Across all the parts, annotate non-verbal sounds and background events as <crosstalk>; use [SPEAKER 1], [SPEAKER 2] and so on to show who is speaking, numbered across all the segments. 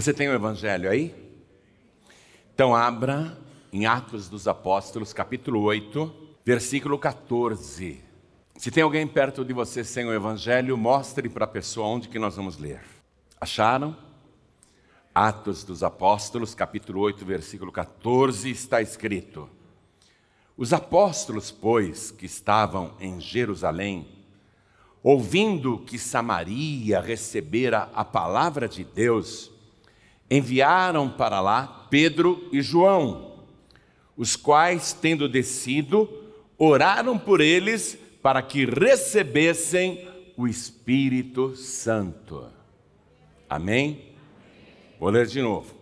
[SPEAKER 1] Você tem o Evangelho aí? Então, abra em Atos dos Apóstolos, capítulo 8, versículo 14. Se tem alguém perto de você sem o Evangelho, mostre para a pessoa onde que nós vamos ler. Acharam? Atos dos Apóstolos, capítulo 8, versículo 14, está escrito: Os apóstolos, pois, que estavam em Jerusalém, ouvindo que Samaria recebera a palavra de Deus, enviaram para lá Pedro e João, os quais, tendo descido, oraram por eles para que recebessem o Espírito Santo. Amém? Vou ler de novo.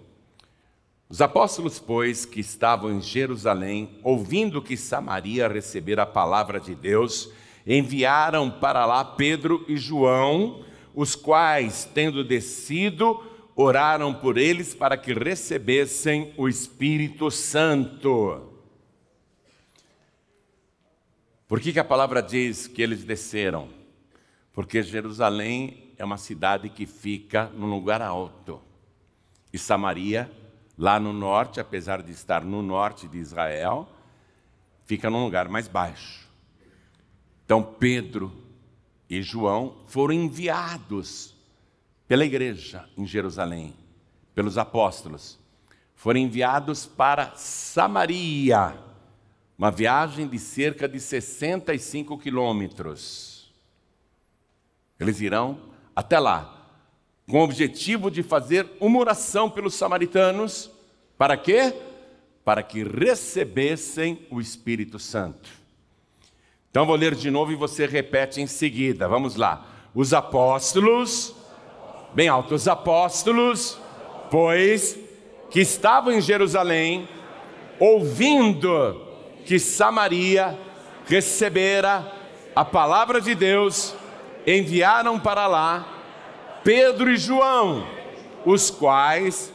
[SPEAKER 1] Os apóstolos, pois, que estavam em Jerusalém, ouvindo que Samaria recebera a palavra de Deus, enviaram para lá Pedro e João, os quais, tendo descido, oraram por eles para que recebessem o Espírito Santo. Por que, que a palavra diz que eles desceram? Porque Jerusalém é uma cidade que fica num lugar alto. E Samaria, lá no norte, apesar de estar no norte de Israel, fica num lugar mais baixo. Então Pedro e João foram enviados pela igreja em Jerusalém, pelos apóstolos, foram enviados para Samaria, uma viagem de cerca de 65 quilômetros. Eles irão até lá, com o objetivo de fazer uma oração pelos samaritanos, para quê? Para que recebessem o Espírito Santo. Então vou ler de novo e você repete em seguida. Vamos lá. Os apóstolos bem alto, os apóstolos, pois que estavam em Jerusalém, ouvindo que Samaria recebera a palavra de Deus, enviaram para lá Pedro e João, os quais,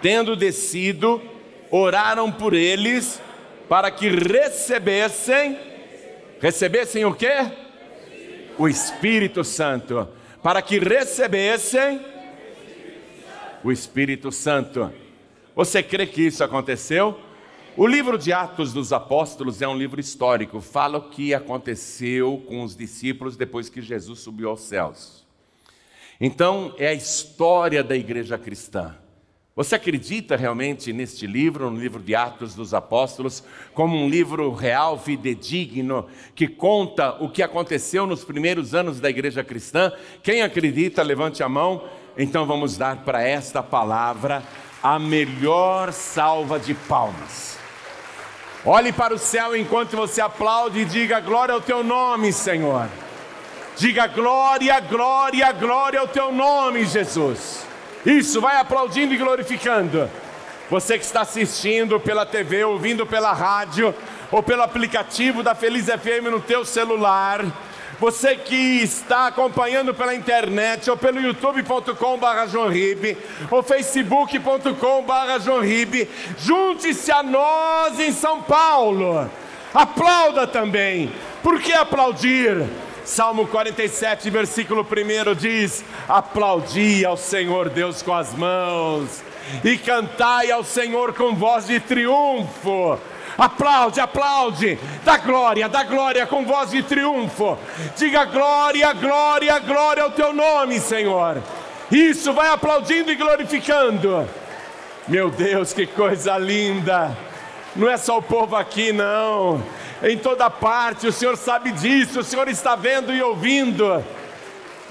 [SPEAKER 1] tendo descido, oraram por eles para que recebessem recebessem o quê? O Espírito Santo para que recebessem o Espírito Santo. Você crê que isso aconteceu? O livro de Atos dos Apóstolos é um livro histórico, fala o que aconteceu com os discípulos depois que Jesus subiu aos céus. Então, é a história da igreja cristã. Você acredita realmente neste livro, no livro de Atos dos Apóstolos, como um livro real, fidedigno, que conta o que aconteceu nos primeiros anos da igreja cristã? Quem acredita, levante a mão. Então vamos dar para esta palavra a melhor salva de palmas. Olhe para o céu enquanto você aplaude e diga glória ao teu nome, Senhor. Diga glória, glória, glória ao teu nome, Jesus. Isso, vai aplaudindo e glorificando. Você que está assistindo pela TV, ouvindo pela rádio ou pelo aplicativo da Feliz FM no teu celular, você que está acompanhando pela internet ou pelo youtube.com.br ou facebook.com.br junte-se a nós em São Paulo. Aplauda também. Por que aplaudir? Salmo 47, versículo 1 diz: Aplaudi ao Senhor Deus com as mãos, e cantai ao Senhor com voz de triunfo. Aplaude, aplaude, dá glória, dá glória com voz de triunfo. Diga glória, glória, glória ao teu nome, Senhor. Isso, vai aplaudindo e glorificando. Meu Deus, que coisa linda! Não é só o povo aqui, não em toda parte, o Senhor sabe disso, o Senhor está vendo e ouvindo.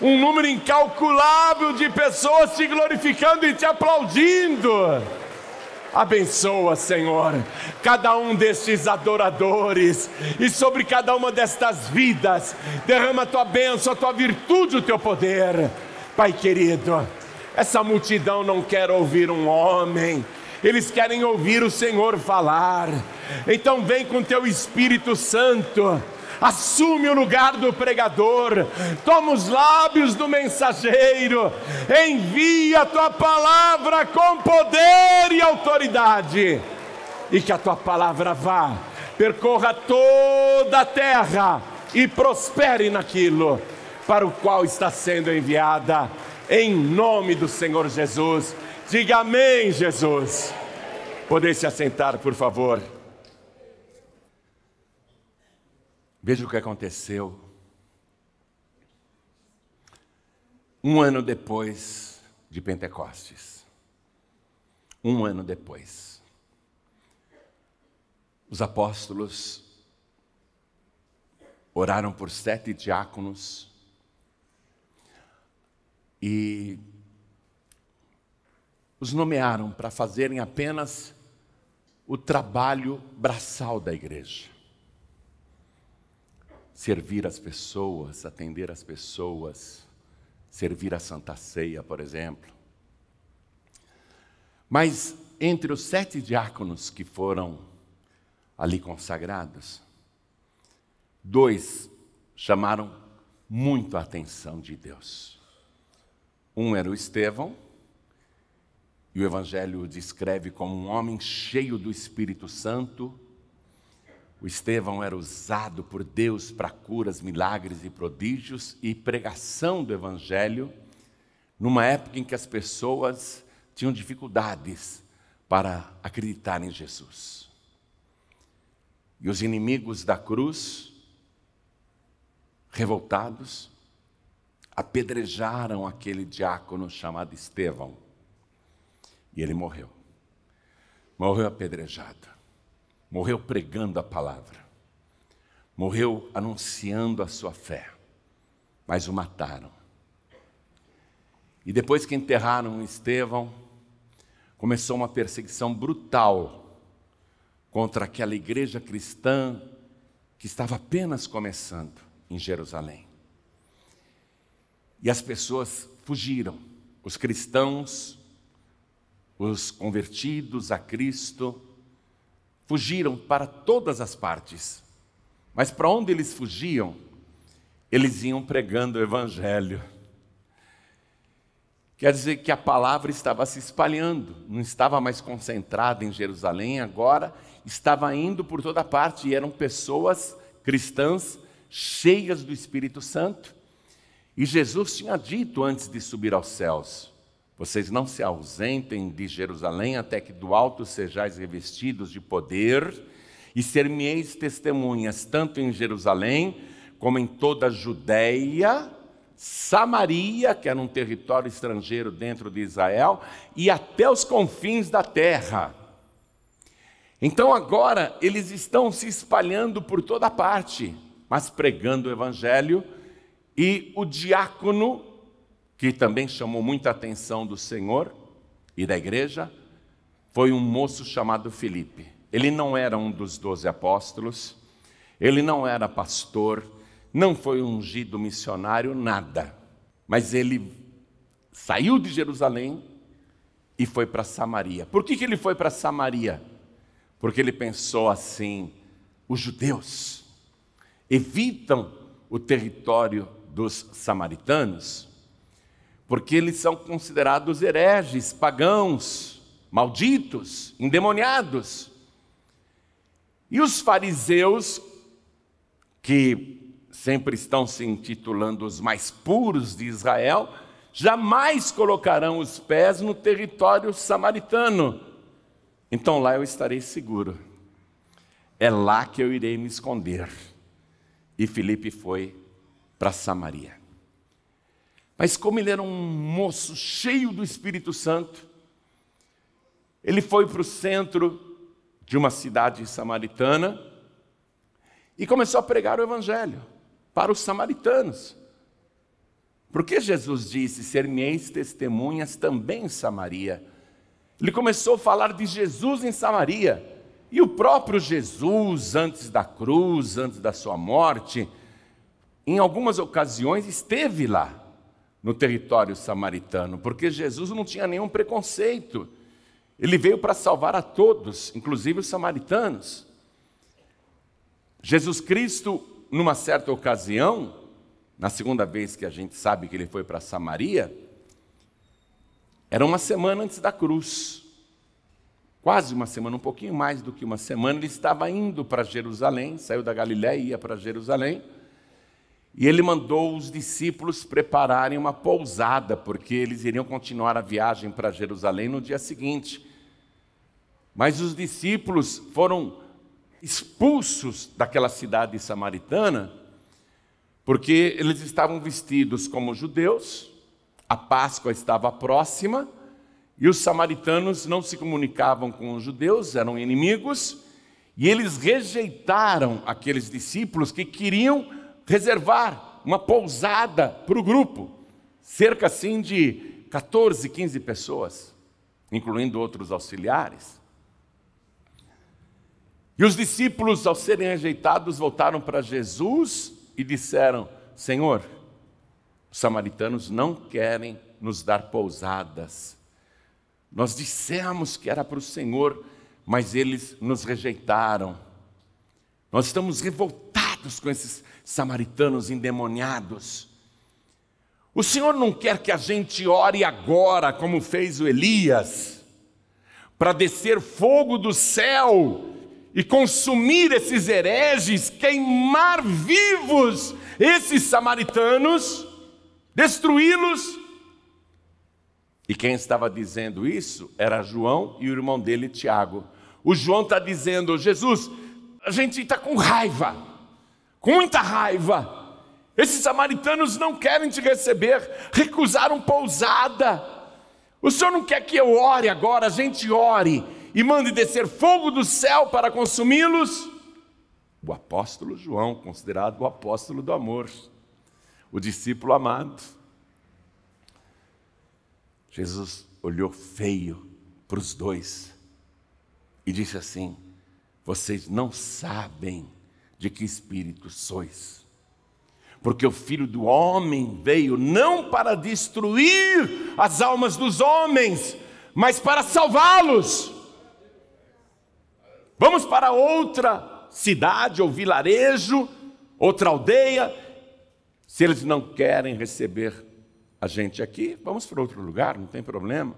[SPEAKER 1] Um número incalculável de pessoas te glorificando e te aplaudindo. Abençoa, Senhor, cada um destes adoradores e sobre cada uma destas vidas. Derrama a tua bênção, a tua virtude, o teu poder. Pai querido, essa multidão não quer ouvir um homem eles querem ouvir o Senhor falar. Então vem com teu Espírito Santo. Assume o lugar do pregador, toma os lábios do mensageiro, envia a tua palavra com poder e autoridade, e que a tua palavra vá, percorra toda a terra e prospere naquilo para o qual está sendo enviada, em nome do Senhor Jesus. Diga amém, Jesus. Poder se assentar, por favor. Veja o que aconteceu. Um ano depois de Pentecostes. Um ano depois. Os apóstolos oraram por sete diáconos e os nomearam para fazerem apenas o trabalho braçal da igreja. Servir as pessoas, atender as pessoas, servir a Santa Ceia, por exemplo. Mas entre os sete diáconos que foram ali consagrados, dois chamaram muito a atenção de Deus. Um era o Estevão, e o Evangelho descreve como um homem cheio do Espírito Santo. O Estevão era usado por Deus para curas, milagres e prodígios e pregação do Evangelho, numa época em que as pessoas tinham dificuldades para acreditar em Jesus. E os inimigos da cruz, revoltados, apedrejaram aquele diácono chamado Estevão e ele morreu. Morreu apedrejado. Morreu pregando a palavra. Morreu anunciando a sua fé. Mas o mataram. E depois que enterraram Estevão, começou uma perseguição brutal contra aquela igreja cristã que estava apenas começando em Jerusalém. E as pessoas fugiram, os cristãos os convertidos a Cristo fugiram para todas as partes, mas para onde eles fugiam, eles iam pregando o Evangelho. Quer dizer que a palavra estava se espalhando, não estava mais concentrada em Jerusalém, agora estava indo por toda parte e eram pessoas cristãs cheias do Espírito Santo. E Jesus tinha dito antes de subir aos céus: vocês não se ausentem de Jerusalém até que do alto sejais revestidos de poder e sermeis testemunhas tanto em Jerusalém como em toda a Judéia, Samaria, que era um território estrangeiro dentro de Israel, e até os confins da terra. Então agora eles estão se espalhando por toda parte, mas pregando o evangelho, e o diácono que também chamou muita atenção do Senhor e da igreja, foi um moço chamado Felipe. Ele não era um dos doze apóstolos, ele não era pastor, não foi ungido missionário, nada. Mas ele saiu de Jerusalém e foi para Samaria. Por que, que ele foi para Samaria? Porque ele pensou assim: os judeus evitam o território dos samaritanos porque eles são considerados hereges, pagãos, malditos, endemoniados. E os fariseus, que sempre estão se intitulando os mais puros de Israel, jamais colocarão os pés no território samaritano. Então lá eu estarei seguro. É lá que eu irei me esconder. E Felipe foi para Samaria. Mas como ele era um moço cheio do Espírito Santo, ele foi para o centro de uma cidade samaritana e começou a pregar o Evangelho para os samaritanos. Porque Jesus disse: ser me testemunhas também em Samaria. Ele começou a falar de Jesus em Samaria. E o próprio Jesus, antes da cruz, antes da sua morte, em algumas ocasiões esteve lá no território samaritano, porque Jesus não tinha nenhum preconceito. Ele veio para salvar a todos, inclusive os samaritanos. Jesus Cristo, numa certa ocasião, na segunda vez que a gente sabe que ele foi para Samaria, era uma semana antes da cruz. Quase uma semana, um pouquinho mais do que uma semana, ele estava indo para Jerusalém, saiu da Galiléia e ia para Jerusalém. E ele mandou os discípulos prepararem uma pousada, porque eles iriam continuar a viagem para Jerusalém no dia seguinte. Mas os discípulos foram expulsos daquela cidade samaritana, porque eles estavam vestidos como judeus, a Páscoa estava próxima, e os samaritanos não se comunicavam com os judeus, eram inimigos, e eles rejeitaram aqueles discípulos que queriam reservar uma pousada para o grupo, cerca assim de 14, 15 pessoas, incluindo outros auxiliares. E os discípulos, ao serem rejeitados, voltaram para Jesus e disseram: Senhor, os samaritanos não querem nos dar pousadas. Nós dissemos que era para o Senhor, mas eles nos rejeitaram. Nós estamos revoltados pactos com esses samaritanos endemoniados. O Senhor não quer que a gente ore agora, como fez o Elias, para descer fogo do céu e consumir esses hereges, queimar vivos esses samaritanos, destruí-los. E quem estava dizendo isso era João e o irmão dele, Tiago. O João está dizendo: Jesus, a gente está com raiva com muita raiva. Esses samaritanos não querem te receber, recusaram pousada. O Senhor não quer que eu ore agora, a gente ore e mande descer fogo do céu para consumi-los? O apóstolo João, considerado o apóstolo do amor, o discípulo amado. Jesus olhou feio para os dois e disse assim: Vocês não sabem de que espírito sois. Porque o filho do homem veio não para destruir as almas dos homens, mas para salvá-los. Vamos para outra cidade ou vilarejo, outra aldeia. Se eles não querem receber a gente aqui, vamos para outro lugar, não tem problema.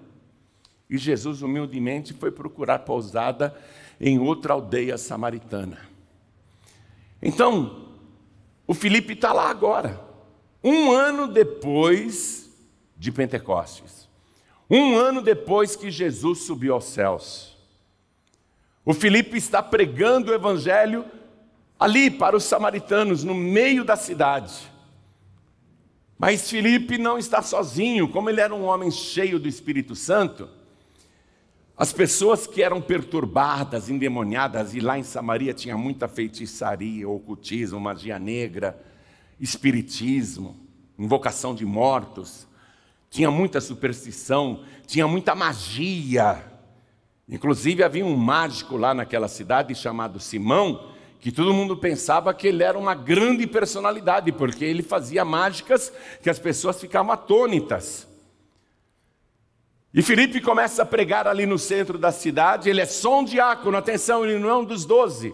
[SPEAKER 1] E Jesus humildemente foi procurar pousada em outra aldeia samaritana. Então, o Felipe está lá agora, um ano depois de Pentecostes, um ano depois que Jesus subiu aos céus. O Felipe está pregando o Evangelho ali para os samaritanos, no meio da cidade. Mas Felipe não está sozinho, como ele era um homem cheio do Espírito Santo, as pessoas que eram perturbadas, endemoniadas, e lá em Samaria tinha muita feitiçaria, ocultismo, magia negra, espiritismo, invocação de mortos, tinha muita superstição, tinha muita magia. Inclusive havia um mágico lá naquela cidade chamado Simão, que todo mundo pensava que ele era uma grande personalidade, porque ele fazia mágicas que as pessoas ficavam atônitas. E Felipe começa a pregar ali no centro da cidade. Ele é só um diácono, atenção, ele não é um dos doze.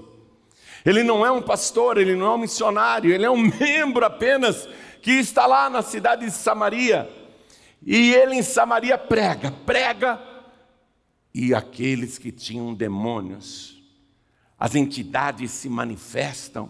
[SPEAKER 1] Ele não é um pastor, ele não é um missionário, ele é um <laughs> membro apenas que está lá na cidade de Samaria. E ele em Samaria prega, prega. E aqueles que tinham demônios, as entidades se manifestam,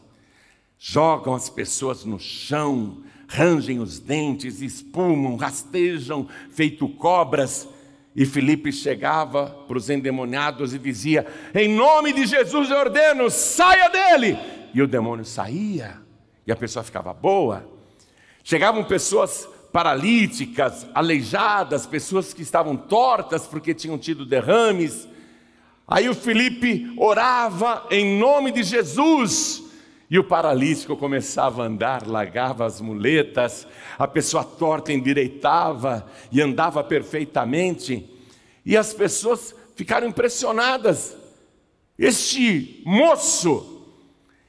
[SPEAKER 1] jogam as pessoas no chão, rangem os dentes, espumam, rastejam feito cobras e Felipe chegava para os endemoniados e dizia: Em nome de Jesus eu ordeno, saia dele! E o demônio saía, e a pessoa ficava boa. Chegavam pessoas paralíticas, aleijadas, pessoas que estavam tortas porque tinham tido derrames. Aí o Felipe orava em nome de Jesus, e o paralítico começava a andar, largava as muletas, a pessoa torta endireitava e andava perfeitamente. E as pessoas ficaram impressionadas. Este moço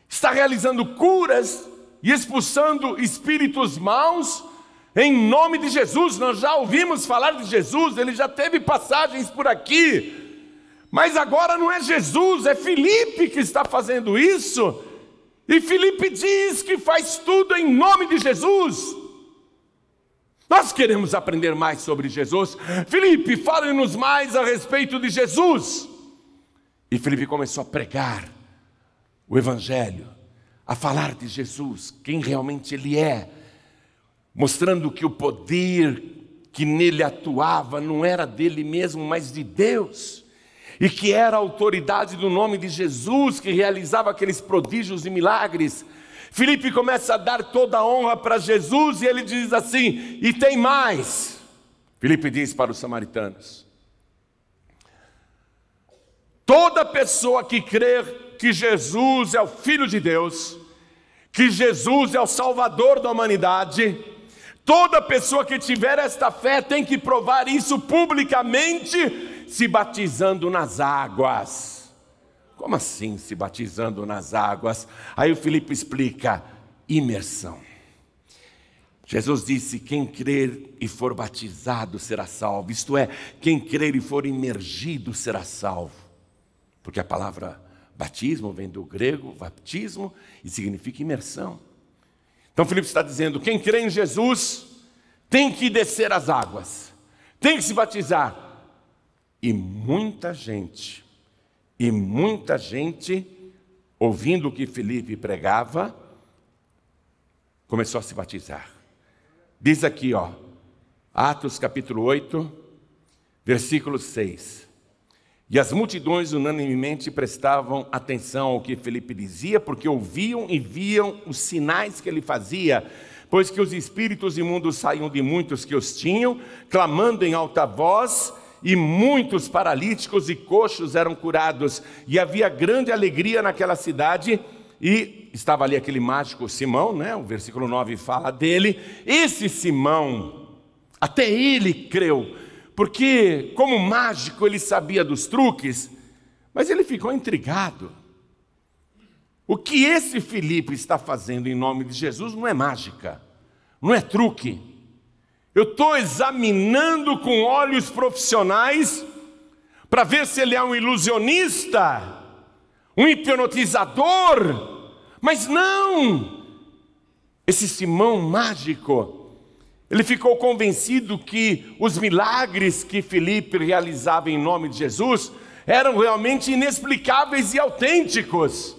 [SPEAKER 1] está realizando curas e expulsando espíritos maus em nome de Jesus. Nós já ouvimos falar de Jesus, ele já teve passagens por aqui. Mas agora não é Jesus, é Felipe que está fazendo isso. E Felipe diz que faz tudo em nome de Jesus. Nós queremos aprender mais sobre Jesus. Felipe, fale-nos mais a respeito de Jesus. E Felipe começou a pregar o Evangelho, a falar de Jesus, quem realmente ele é, mostrando que o poder que nele atuava não era dele mesmo, mas de Deus e que era a autoridade do nome de Jesus que realizava aqueles prodígios e milagres. Filipe começa a dar toda a honra para Jesus e ele diz assim: e tem mais. Filipe diz para os samaritanos: toda pessoa que crer que Jesus é o Filho de Deus, que Jesus é o Salvador da humanidade, toda pessoa que tiver esta fé tem que provar isso publicamente se batizando nas águas. Como assim se batizando nas águas? Aí o Filipe explica: imersão. Jesus disse: quem crer e for batizado será salvo, isto é, quem crer e for imergido será salvo. Porque a palavra batismo vem do grego baptismo e significa imersão. Então Filipe está dizendo: quem crê em Jesus tem que descer as águas, tem que se batizar, e muita gente, e muita gente, ouvindo o que Felipe pregava, começou a se batizar. Diz aqui, ó, Atos capítulo 8, versículo 6. E as multidões unanimemente prestavam atenção ao que Felipe dizia, porque ouviam e viam os sinais que ele fazia, pois que os espíritos imundos saíam de muitos que os tinham, clamando em alta voz, e muitos paralíticos e coxos eram curados, e havia grande alegria naquela cidade, e estava ali aquele mágico Simão, né? o versículo 9 fala dele. Esse Simão, até ele creu, porque, como mágico, ele sabia dos truques, mas ele ficou intrigado. O que esse Filipe está fazendo em nome de Jesus não é mágica, não é truque, eu estou examinando com olhos profissionais para ver se ele é um ilusionista, um hipnotizador. Mas não! Esse Simão mágico, ele ficou convencido que os milagres que Felipe realizava em nome de Jesus eram realmente inexplicáveis e autênticos.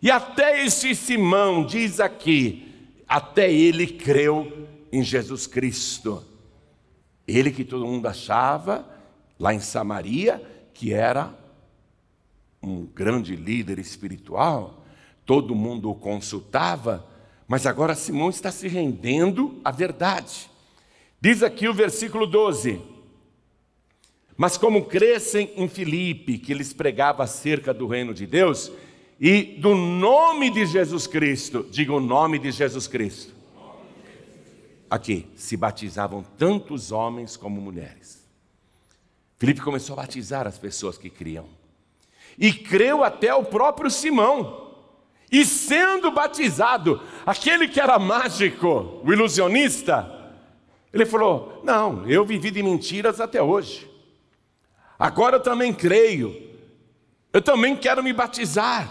[SPEAKER 1] E até esse Simão, diz aqui, até ele creu em Jesus Cristo. Ele que todo mundo achava, lá em Samaria, que era um grande líder espiritual, todo mundo o consultava, mas agora Simão está se rendendo à verdade. Diz aqui o versículo 12: Mas como crescem em Filipe, que lhes pregava acerca do reino de Deus, e do nome de Jesus Cristo, diga o nome de Jesus Cristo a que se batizavam tantos homens como mulheres. Filipe começou a batizar as pessoas que criam. E creu até o próprio Simão. E sendo batizado, aquele que era mágico, o ilusionista, ele falou: Não, eu vivi de mentiras até hoje. Agora eu também creio. Eu também quero me batizar.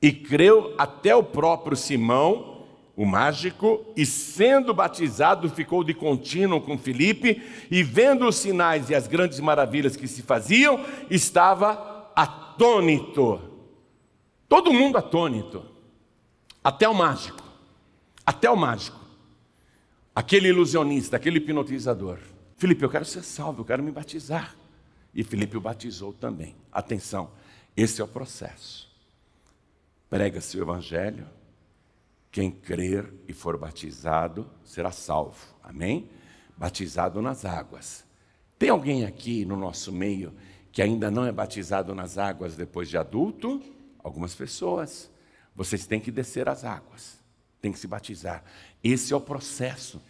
[SPEAKER 1] E creu até o próprio Simão, o mágico, e sendo batizado, ficou de contínuo com Filipe, e vendo os sinais e as grandes maravilhas que se faziam, estava atônito. Todo mundo atônito, até o mágico, até o mágico, aquele ilusionista, aquele hipnotizador. Filipe, eu quero ser salvo, eu quero me batizar. E Filipe o batizou também. Atenção, esse é o processo. Prega-se o evangelho, quem crer e for batizado será salvo. Amém? Batizado nas águas. Tem alguém aqui no nosso meio que ainda não é batizado nas águas depois de adulto? Algumas pessoas. Vocês têm que descer as águas, Tem que se batizar. Esse é o processo.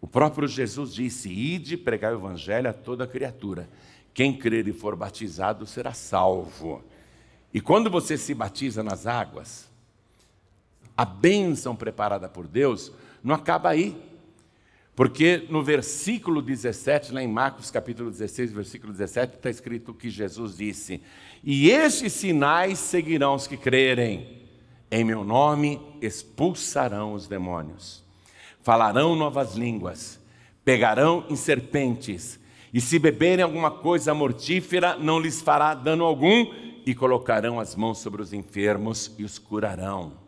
[SPEAKER 1] O próprio Jesus disse: Ide pregar o evangelho a toda criatura. Quem crer e for batizado será salvo. E quando você se batiza nas águas, a bênção preparada por Deus, não acaba aí. Porque no versículo 17, lá em Marcos capítulo 16, versículo 17, está escrito que Jesus disse: E estes sinais seguirão os que crerem. Em meu nome expulsarão os demônios, falarão novas línguas, pegarão em serpentes, e se beberem alguma coisa mortífera, não lhes fará dano algum, e colocarão as mãos sobre os enfermos e os curarão.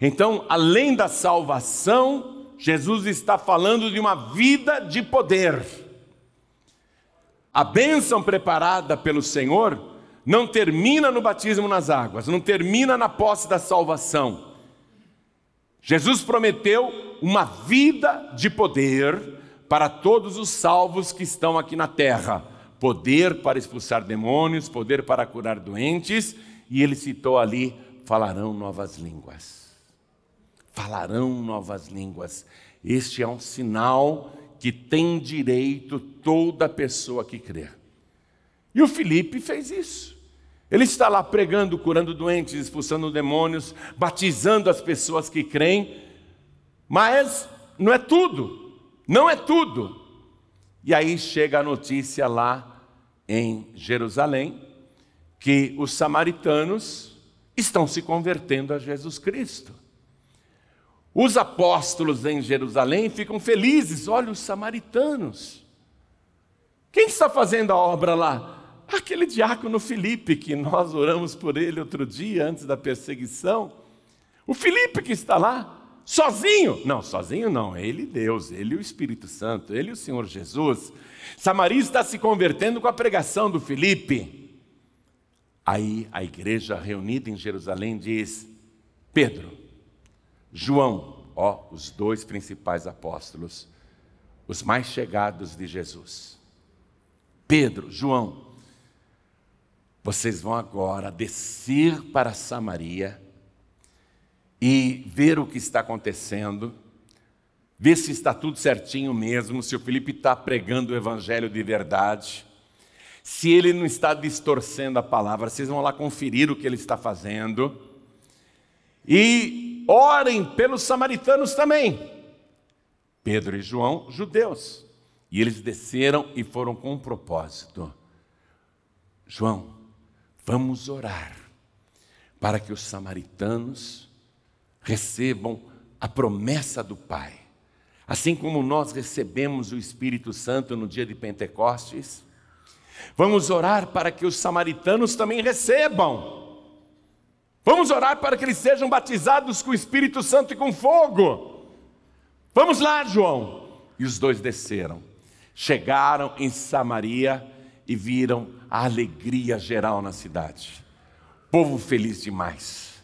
[SPEAKER 1] Então, além da salvação, Jesus está falando de uma vida de poder. A bênção preparada pelo Senhor não termina no batismo nas águas, não termina na posse da salvação. Jesus prometeu uma vida de poder para todos os salvos que estão aqui na terra: poder para expulsar demônios, poder para curar doentes, e ele citou ali: falarão novas línguas falarão novas línguas. Este é um sinal que tem direito toda pessoa que crê. E o Felipe fez isso. Ele está lá pregando, curando doentes, expulsando demônios, batizando as pessoas que creem, mas não é tudo, não é tudo. E aí chega a notícia lá em Jerusalém que os samaritanos estão se convertendo a Jesus Cristo. Os apóstolos em Jerusalém ficam felizes, olha os samaritanos. Quem está fazendo a obra lá? Aquele diácono Filipe, que nós oramos por ele outro dia, antes da perseguição. O Filipe que está lá, sozinho. Não, sozinho não, ele Deus, ele o Espírito Santo, ele o Senhor Jesus. Samaria está se convertendo com a pregação do Filipe. Aí a igreja reunida em Jerusalém diz: Pedro, João, ó, os dois principais apóstolos, os mais chegados de Jesus. Pedro, João, vocês vão agora descer para Samaria e ver o que está acontecendo, ver se está tudo certinho mesmo, se o Felipe está pregando o evangelho de verdade, se ele não está distorcendo a palavra, vocês vão lá conferir o que ele está fazendo. E orem pelos samaritanos também. Pedro e João, judeus. E eles desceram e foram com um propósito. João, vamos orar para que os samaritanos recebam a promessa do Pai. Assim como nós recebemos o Espírito Santo no dia de Pentecostes, vamos orar para que os samaritanos também recebam Vamos orar para que eles sejam batizados com o Espírito Santo e com fogo. Vamos lá, João. E os dois desceram. Chegaram em Samaria e viram a alegria geral na cidade. Povo feliz demais.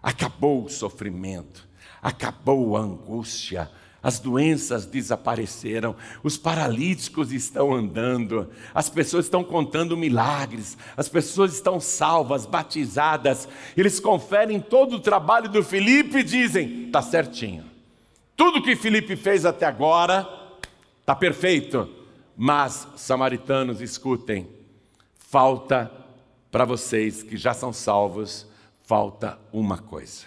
[SPEAKER 1] Acabou o sofrimento, acabou a angústia, as doenças desapareceram, os paralíticos estão andando, as pessoas estão contando milagres, as pessoas estão salvas, batizadas. Eles conferem todo o trabalho do Felipe e dizem: está certinho. Tudo que Felipe fez até agora está perfeito, mas samaritanos, escutem, falta para vocês que já são salvos, falta uma coisa.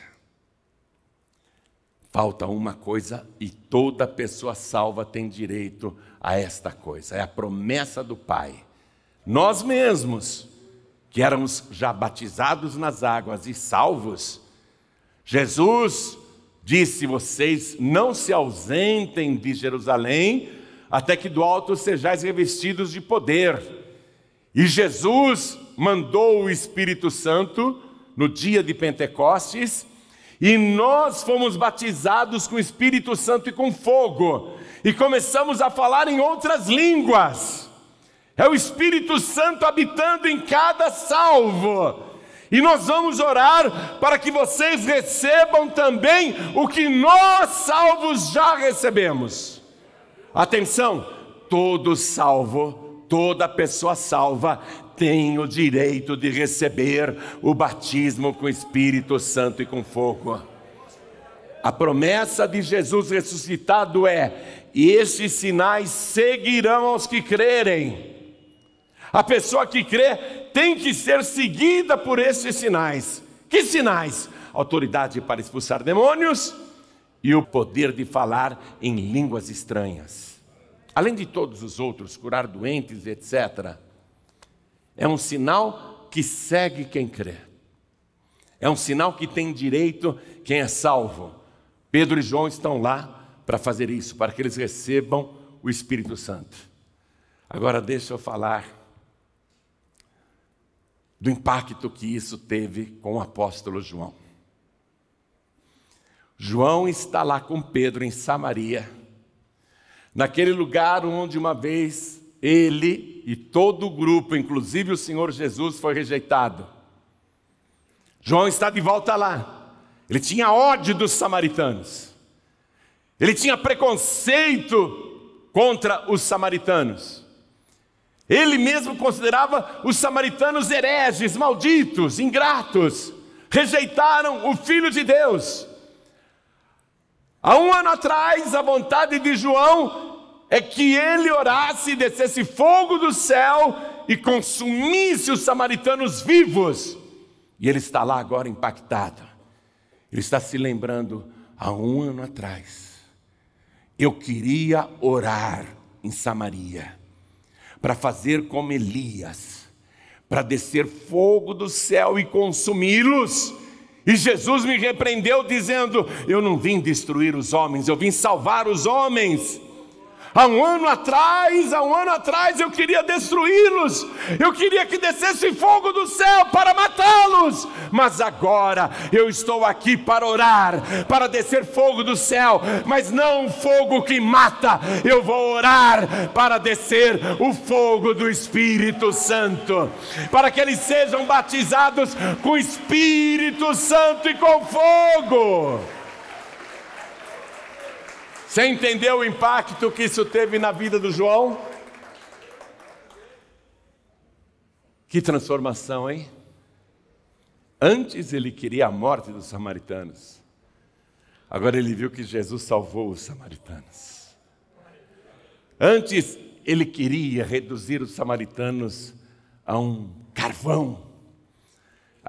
[SPEAKER 1] Falta uma coisa e toda pessoa salva tem direito a esta coisa. É a promessa do Pai. Nós mesmos, que éramos já batizados nas águas e salvos, Jesus disse: Vocês não se ausentem de Jerusalém, até que do alto sejais revestidos de poder. E Jesus mandou o Espírito Santo no dia de Pentecostes e nós fomos batizados com o Espírito Santo e com fogo, e começamos a falar em outras línguas. É o Espírito Santo habitando em cada salvo. E nós vamos orar para que vocês recebam também o que nós salvos já recebemos. Atenção, todo salvo, toda pessoa salva tem o direito de receber o batismo com Espírito Santo e com fogo. A promessa de Jesus ressuscitado é: e estes sinais seguirão aos que crerem. A pessoa que crê tem que ser seguida por esses sinais. Que sinais? Autoridade para expulsar demônios e o poder de falar em línguas estranhas. Além de todos os outros, curar doentes, etc. É um sinal que segue quem crê. É um sinal que tem direito quem é salvo. Pedro e João estão lá para fazer isso, para que eles recebam o Espírito Santo. Agora deixa eu falar do impacto que isso teve com o apóstolo João. João está lá com Pedro em Samaria, naquele lugar onde uma vez ele e todo o grupo, inclusive o Senhor Jesus, foi rejeitado. João está de volta lá. Ele tinha ódio dos samaritanos. Ele tinha preconceito contra os samaritanos. Ele mesmo considerava os samaritanos hereges, malditos, ingratos. Rejeitaram o Filho de Deus. Há um ano atrás, a vontade de João é que ele orasse e descesse fogo do céu e consumisse os samaritanos vivos. E ele está lá agora impactado. Ele está se lembrando há um ano atrás. Eu queria orar em Samaria para fazer como Elias, para descer fogo do céu e consumi-los. E Jesus me repreendeu dizendo: Eu não vim destruir os homens, eu vim salvar os homens. Há um ano atrás, há um ano atrás eu queria destruí-los, eu queria que descesse fogo do céu para matá-los, mas agora eu estou aqui para orar, para descer fogo do céu, mas não fogo que mata, eu vou orar para descer o fogo do Espírito Santo, para que eles sejam batizados com Espírito Santo e com fogo. Você entendeu o impacto que isso teve na vida do João? Que transformação, hein? Antes ele queria a morte dos samaritanos. Agora ele viu que Jesus salvou os samaritanos. Antes ele queria reduzir os samaritanos a um carvão.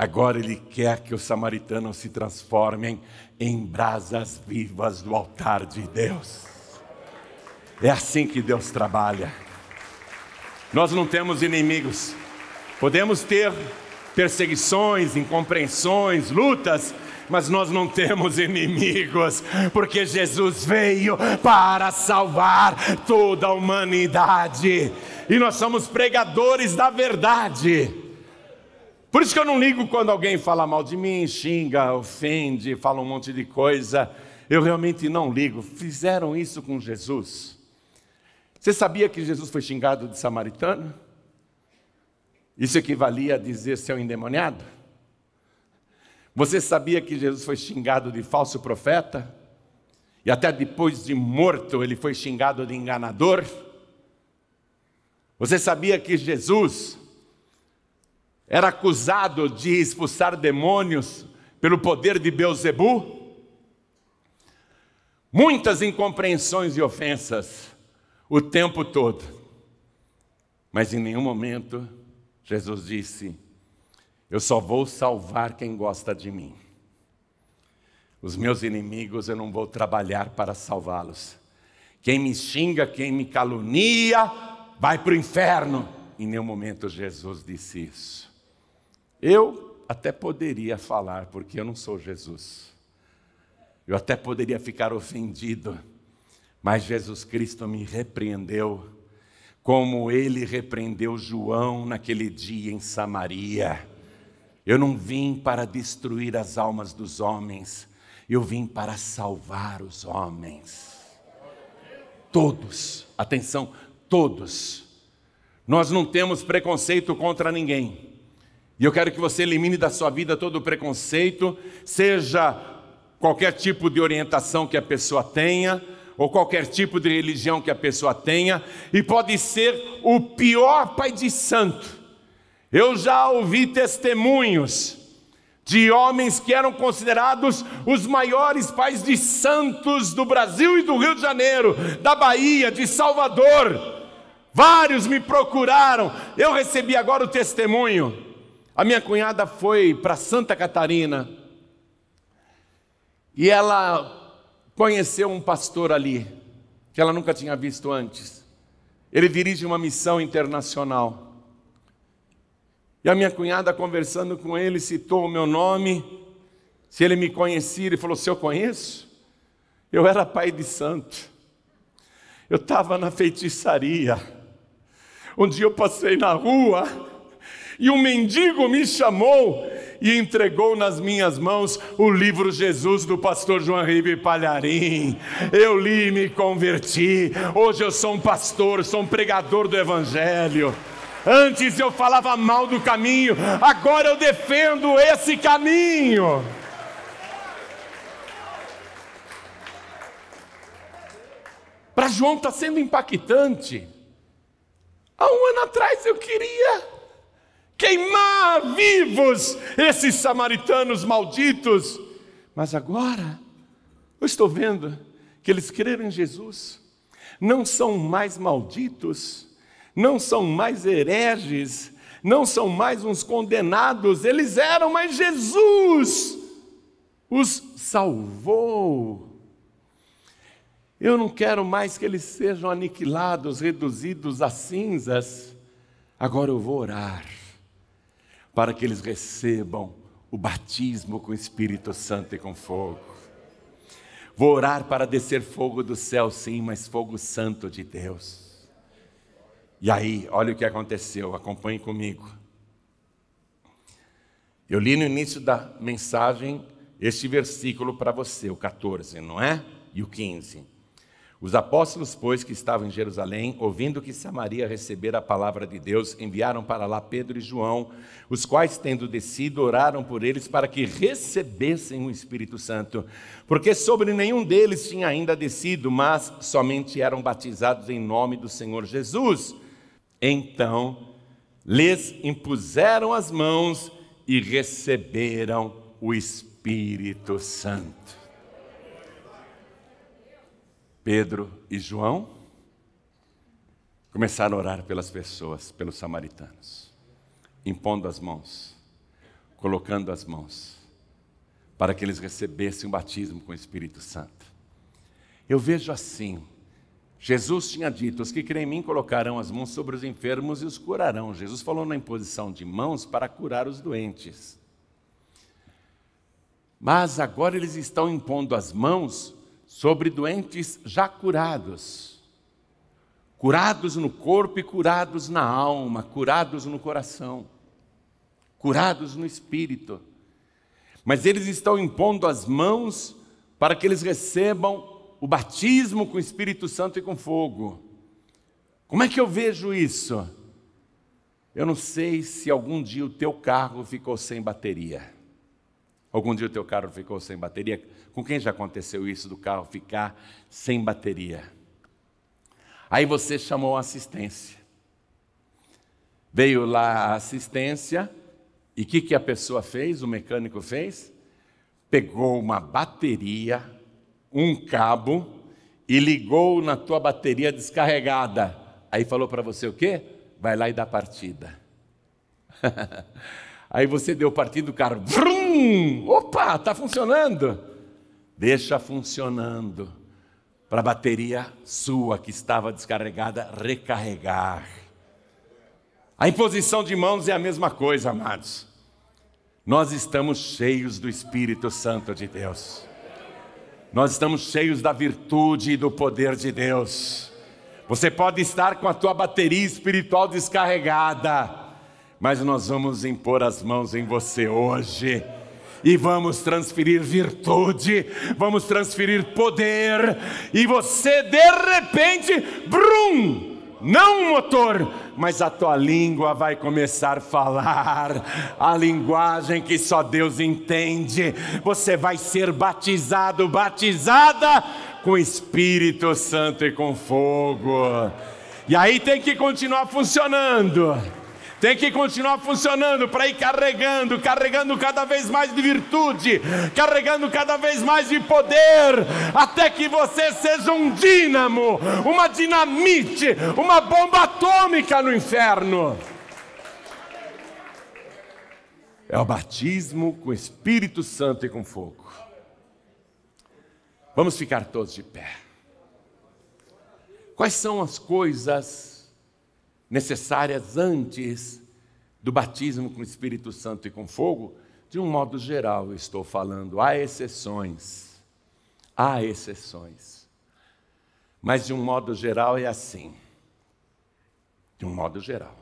[SPEAKER 1] Agora ele quer que os samaritanos se transformem em brasas vivas do altar de Deus. É assim que Deus trabalha. Nós não temos inimigos. Podemos ter perseguições, incompreensões, lutas, mas nós não temos <laughs> inimigos, porque Jesus veio para salvar toda a humanidade. E nós somos pregadores da verdade. Por isso que eu não ligo quando alguém fala mal de mim, xinga, ofende, fala um monte de coisa. Eu realmente não ligo. Fizeram isso com Jesus. Você sabia que Jesus foi xingado de samaritano? Isso equivalia a dizer seu endemoniado? Você sabia que Jesus foi xingado de falso profeta? E até depois de morto, ele foi xingado de enganador? Você sabia que Jesus era acusado de expulsar demônios pelo poder de Beuzebu. Muitas incompreensões e ofensas o tempo todo. Mas em nenhum momento Jesus disse: Eu só vou salvar quem gosta de mim. Os meus inimigos eu não vou trabalhar para salvá-los. Quem me xinga, quem me calunia, vai para o inferno. Em nenhum momento Jesus disse isso. Eu até poderia falar, porque eu não sou Jesus. Eu até poderia ficar ofendido, mas Jesus Cristo me repreendeu, como ele repreendeu João naquele dia em Samaria. Eu não vim para destruir as almas dos homens, eu vim para salvar os homens. Todos, atenção, todos. Nós não temos preconceito contra ninguém. E eu quero que você elimine da sua vida todo o preconceito, seja qualquer tipo de orientação que a pessoa tenha, ou qualquer tipo de religião que a pessoa tenha, e pode ser o pior pai de santo. Eu já ouvi testemunhos de homens que eram considerados os maiores pais de santos do Brasil e do Rio de Janeiro, da Bahia, de Salvador. Vários me procuraram. Eu recebi agora o testemunho a minha cunhada foi para Santa Catarina e ela conheceu um pastor ali, que ela nunca tinha visto antes. Ele dirige uma missão internacional. E a minha cunhada, conversando com ele, citou o meu nome. Se ele me conhecia, ele falou: Se eu conheço, eu era pai de santo. Eu estava na feitiçaria. Um dia eu passei na rua e o um mendigo me chamou e entregou nas minhas mãos o livro Jesus do pastor João Ribe Palharim. Eu li e me converti. Hoje eu sou um pastor, sou um pregador do Evangelho. Antes eu falava mal do caminho, agora eu defendo esse caminho. Para João está sendo impactante. Há um ano atrás eu queria queimar vivos esses samaritanos malditos. Mas agora, eu estou vendo que eles creram em Jesus, não são mais malditos, não são mais hereges, não são mais uns condenados, eles eram, mas Jesus os salvou. Eu não quero mais que eles sejam aniquilados, reduzidos a cinzas. Agora eu vou orar para que eles recebam o batismo com o Espírito Santo e com fogo. Vou orar para descer fogo do céu, sim, mas fogo santo de Deus. E aí, olha o que aconteceu, acompanhe comigo. Eu li no início da mensagem este versículo para você, o 14, não é? E o 15. Os apóstolos, pois, que estavam em Jerusalém, ouvindo que Samaria recebera a palavra de Deus, enviaram para lá Pedro e João, os quais, tendo descido, oraram por eles para que recebessem o Espírito Santo, porque sobre nenhum deles tinha ainda descido, mas somente eram batizados em nome do Senhor Jesus. Então lhes impuseram as mãos e receberam o Espírito Santo. Pedro e João começaram a orar pelas pessoas, pelos samaritanos, impondo as mãos, colocando as mãos, para que eles recebessem o batismo com o Espírito Santo. Eu vejo assim, Jesus tinha dito: Os que creem em mim colocarão as mãos sobre os enfermos e os curarão. Jesus falou na imposição de mãos para curar os doentes. Mas agora eles estão impondo as mãos sobre doentes já curados, curados no corpo e curados na alma, curados no coração, curados no espírito. Mas eles estão impondo as mãos para que eles recebam o batismo com o Espírito Santo e com fogo. Como é que eu vejo isso? Eu não sei se algum dia o teu carro ficou sem bateria. Algum dia o teu carro ficou sem bateria? Com quem já aconteceu isso do carro ficar sem bateria? Aí você chamou a assistência. Veio lá a assistência e o que, que a pessoa fez, o mecânico fez? Pegou uma bateria, um cabo e ligou na tua bateria descarregada. Aí falou para você o quê? Vai lá e dá partida. <laughs> Aí você deu partida, o carro. Vrum, hum, opa, está funcionando. Deixa funcionando para a bateria sua que estava descarregada recarregar. A imposição de mãos é a mesma coisa, amados. Nós estamos cheios do Espírito Santo de Deus. Nós estamos cheios da virtude e do poder de Deus. Você pode estar com a tua bateria espiritual descarregada, mas nós vamos impor as mãos em você hoje e vamos transferir virtude, vamos transferir poder, e você de repente, brum! Não um motor, mas a tua língua vai começar a falar a linguagem que só Deus entende. Você vai ser batizado, batizada com Espírito Santo e com fogo. E aí tem que continuar funcionando tem que continuar funcionando para ir carregando, carregando cada vez mais de virtude, carregando cada vez mais de poder, até que você seja um dínamo, uma dinamite, uma bomba atômica no inferno. É o batismo com Espírito Santo e com fogo. Vamos ficar todos de pé. Quais são as coisas necessárias antes do batismo com o Espírito Santo e com fogo, de um modo geral estou falando, há exceções. Há exceções. Mas de um modo geral é assim. De um modo geral.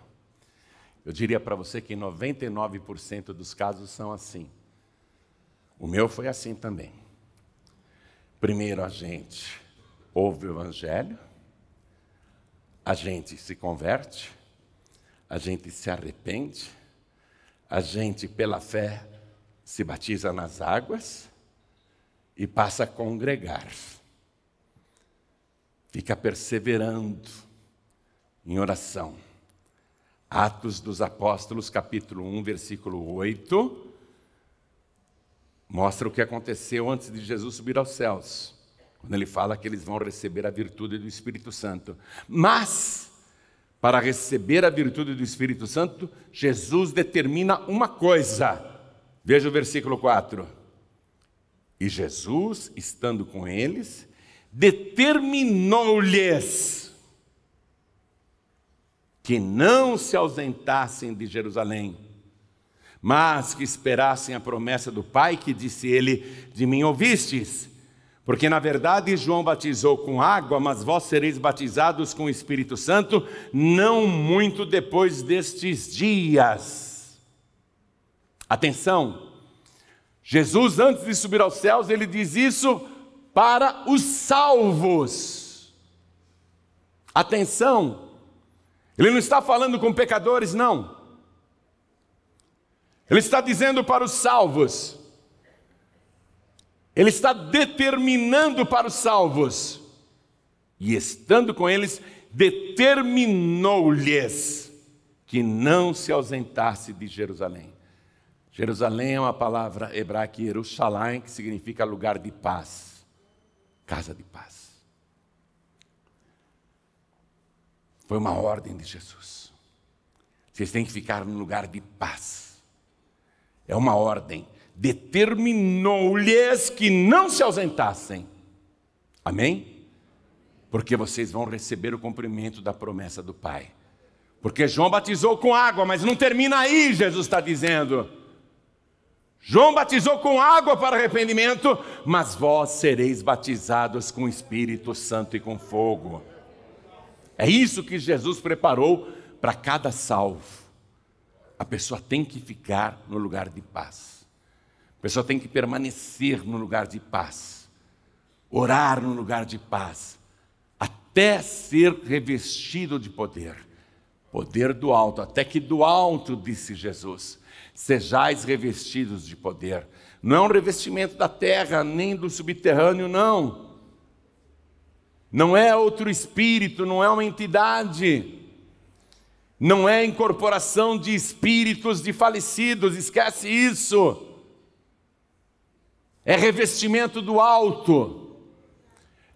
[SPEAKER 1] Eu diria para você que 99% dos casos são assim. O meu foi assim também. Primeiro a gente ouve o Evangelho, a gente se converte, a gente se arrepende, a gente, pela fé, se batiza nas águas e passa a congregar. Fica perseverando em oração. Atos dos Apóstolos, capítulo 1, versículo 8, mostra o que aconteceu antes de Jesus subir aos céus quando ele fala que eles vão receber a virtude do Espírito Santo. Mas, para receber a virtude do Espírito Santo, Jesus determina uma coisa. Veja o versículo 4. E Jesus, estando com eles, determinou-lhes que não se ausentassem de Jerusalém, mas que esperassem a promessa do Pai, que disse ele: De mim ouvistes. Porque na verdade João batizou com água, mas vós sereis batizados com o Espírito Santo não muito depois destes dias. Atenção! Jesus, antes de subir aos céus, ele diz isso para os salvos. Atenção! Ele não está falando com pecadores, não. Ele está dizendo para os salvos. Ele está determinando para os salvos, e estando com eles, determinou-lhes que não se ausentasse de Jerusalém. Jerusalém é uma palavra hebraica, Yerushalayim, que significa lugar de paz, casa de paz. Foi uma ordem de Jesus. Vocês têm que ficar no lugar de paz. É uma ordem determinou-lhes que não se ausentassem. Amém? Porque vocês vão receber o cumprimento da promessa do Pai. Porque João batizou com água, mas não termina aí, Jesus está dizendo. João batizou com água para arrependimento, mas vós sereis batizados com Espírito Santo e com fogo. É isso que Jesus preparou para cada salvo. A pessoa tem que ficar no lugar de paz pessoa tem que permanecer no lugar de paz, orar no lugar de paz, até ser revestido de poder poder do alto, até que do alto, disse Jesus, sejais revestidos de poder. Não é um revestimento da terra, nem do subterrâneo, não. Não é outro espírito, não é uma entidade. Não é incorporação de espíritos de falecidos, esquece isso é revestimento do alto,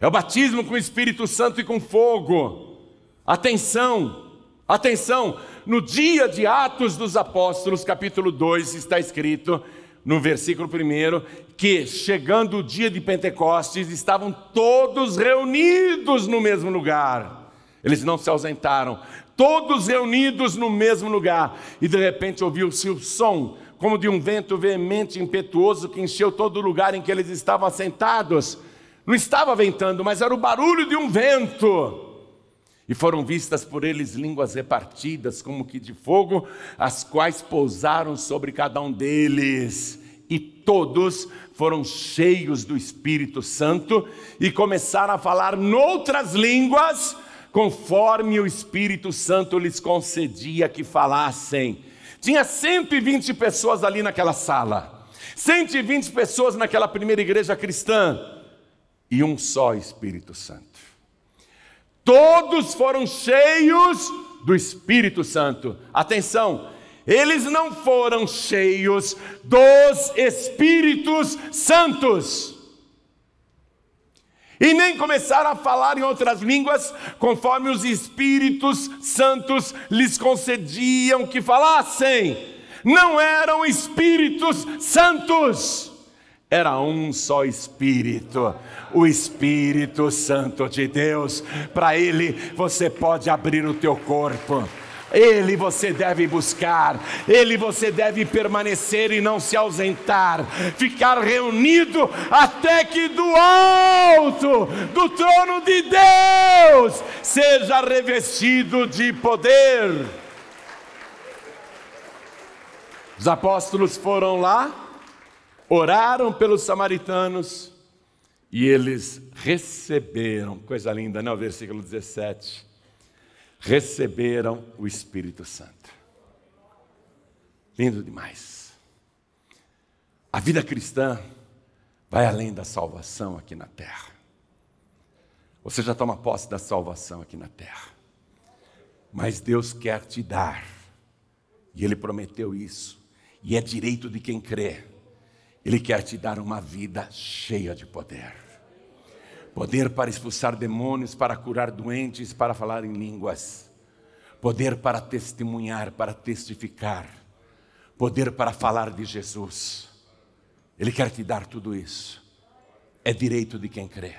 [SPEAKER 1] é o batismo com o Espírito Santo e com fogo. Atenção, atenção, no dia de Atos dos Apóstolos, capítulo 2, está escrito no versículo 1 que, chegando o dia de Pentecostes, estavam todos reunidos no mesmo lugar. Eles não se ausentaram, todos reunidos no mesmo lugar, e de repente ouviu-se o som como de um vento veemente e impetuoso que encheu todo o lugar em que eles estavam assentados. Não estava ventando, mas era o barulho de um vento. E foram vistas por eles línguas repartidas, como que de fogo, as quais pousaram sobre cada um deles e todos foram cheios do Espírito Santo e começaram a falar noutras línguas, conforme o Espírito Santo lhes concedia que falassem. Tinha 120 pessoas ali naquela sala, 120 pessoas naquela primeira igreja cristã e um só Espírito Santo. Todos foram cheios do Espírito Santo. Atenção, eles não foram cheios dos Espíritos Santos e nem começar a falar em outras línguas, conforme os Espíritos Santos lhes concediam que falassem. Não eram Espíritos Santos, era um só Espírito, o Espírito Santo de Deus. Para Ele você pode abrir o teu corpo. Ele você deve buscar, Ele você deve permanecer e não se ausentar, ficar reunido até que do alto, do trono de Deus, seja revestido de poder. Os apóstolos foram lá, oraram pelos samaritanos e eles receberam, coisa linda, não? Né, versículo 17 receberam o Espírito Santo. Lindo demais. A vida cristã vai além da salvação aqui na terra. Você já toma posse da salvação aqui na terra. Mas Deus quer te dar, e Ele prometeu isso, e é direito de quem crê. Ele quer te dar uma vida cheia de poder poder para expulsar demônios, para curar doentes, para falar em línguas, poder para testemunhar, para testificar, poder para falar de Jesus. Ele quer te dar tudo isso. É direito de quem crê.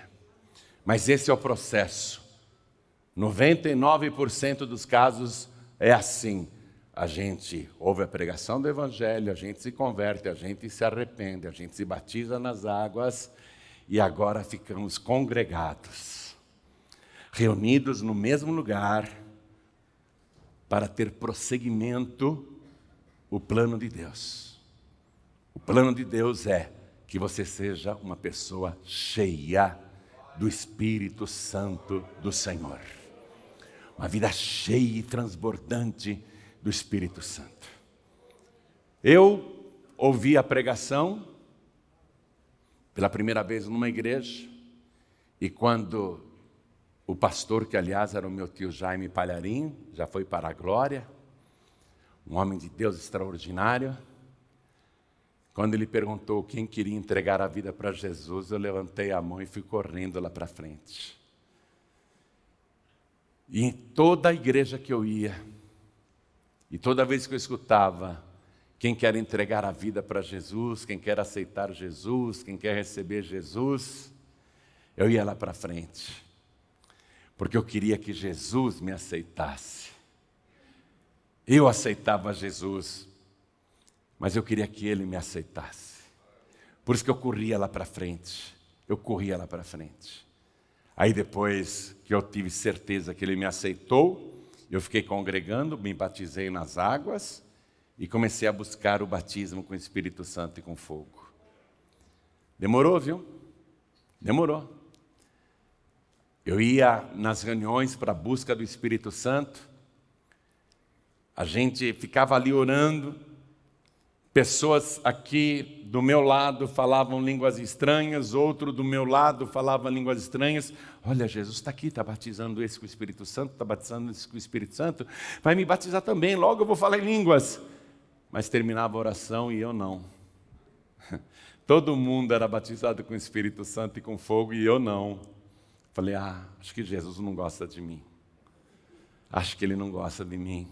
[SPEAKER 1] Mas esse é o processo. 99% dos casos é assim. A gente ouve a pregação do Evangelho, a gente se converte, a gente se arrepende, a gente se batiza nas águas e agora ficamos congregados, reunidos no mesmo lugar, para ter prosseguimento o plano de Deus. O plano de Deus é que você seja uma pessoa cheia do Espírito Santo do Senhor.
[SPEAKER 2] Uma vida cheia
[SPEAKER 1] e transbordante do Espírito Santo. Eu ouvi a pregação pela primeira vez numa igreja, e quando o pastor, que aliás era o meu tio Jaime Palharim, já foi para a glória, um homem de Deus extraordinário, quando ele perguntou quem queria entregar a vida para Jesus, eu levantei a mão e fui correndo lá para frente. E em toda a igreja que eu ia, e toda vez que eu escutava, quem quer entregar a vida para Jesus, quem quer aceitar Jesus, quem quer receber Jesus, eu ia lá para frente, porque eu queria que Jesus me aceitasse. Eu aceitava Jesus, mas eu queria que ele me aceitasse. Por isso que eu corria lá para frente, eu corria lá para frente. Aí depois que eu tive certeza que ele me aceitou, eu fiquei congregando, me batizei nas águas e comecei a buscar o batismo com o Espírito Santo e com fogo. Demorou, viu? Demorou. Eu ia nas reuniões para a busca do Espírito Santo, a gente ficava ali orando, pessoas aqui do meu lado falavam línguas estranhas, outro do meu lado falava línguas estranhas. Olha, Jesus está aqui, está batizando esse com o Espírito Santo, está batizando esse com o Espírito Santo, vai me batizar também, logo eu vou falar em línguas mas terminava a oração e eu não. <laughs> Todo mundo era batizado com o Espírito Santo e com fogo e eu não. Falei, ah, acho que Jesus não gosta de mim. Acho que ele não gosta de mim.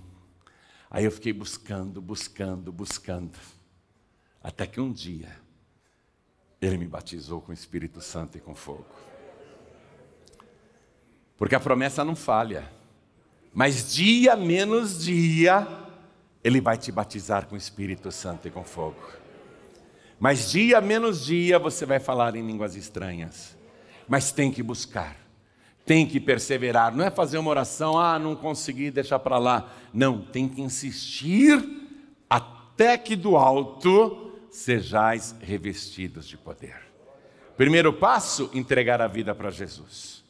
[SPEAKER 1] Aí eu fiquei buscando, buscando, buscando. Até que um dia, ele me batizou com o Espírito Santo e com fogo. Porque a promessa não falha. Mas dia menos dia, ele vai te batizar com o Espírito Santo e com fogo. Mas dia menos dia você vai falar em línguas estranhas. Mas tem que buscar, tem que perseverar. Não é fazer uma oração, ah, não consegui, deixar para lá. Não, tem que insistir até que do alto sejais revestidos de poder. Primeiro passo: entregar a vida para Jesus.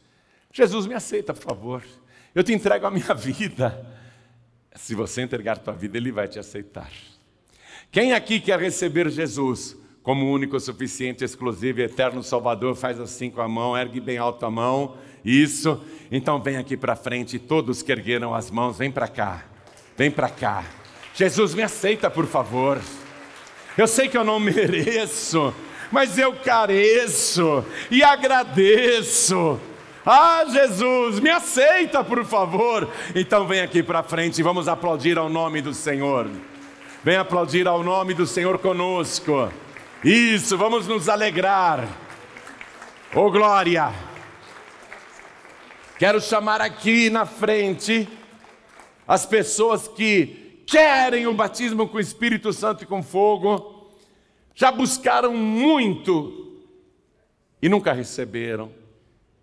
[SPEAKER 1] Jesus, me aceita, por favor. Eu te entrego a minha <laughs> vida. Se você entregar tua vida, ele vai te aceitar. Quem aqui quer receber Jesus como único, suficiente, exclusivo e eterno Salvador? Faz assim com a mão, ergue bem alto a mão. Isso. Então vem aqui para frente, todos que ergueram as mãos, vem para cá. Vem para cá. Jesus, me aceita, por favor. Eu sei que eu não <laughs> mereço, mas eu careço e agradeço. Ah, Jesus, me aceita, por favor. Então vem aqui para frente e vamos aplaudir ao nome do Senhor. Vem aplaudir ao nome do Senhor conosco. Isso, vamos nos alegrar. Oh, glória. Quero chamar aqui na frente as pessoas que querem o batismo com o Espírito Santo e com fogo, já buscaram muito e nunca receberam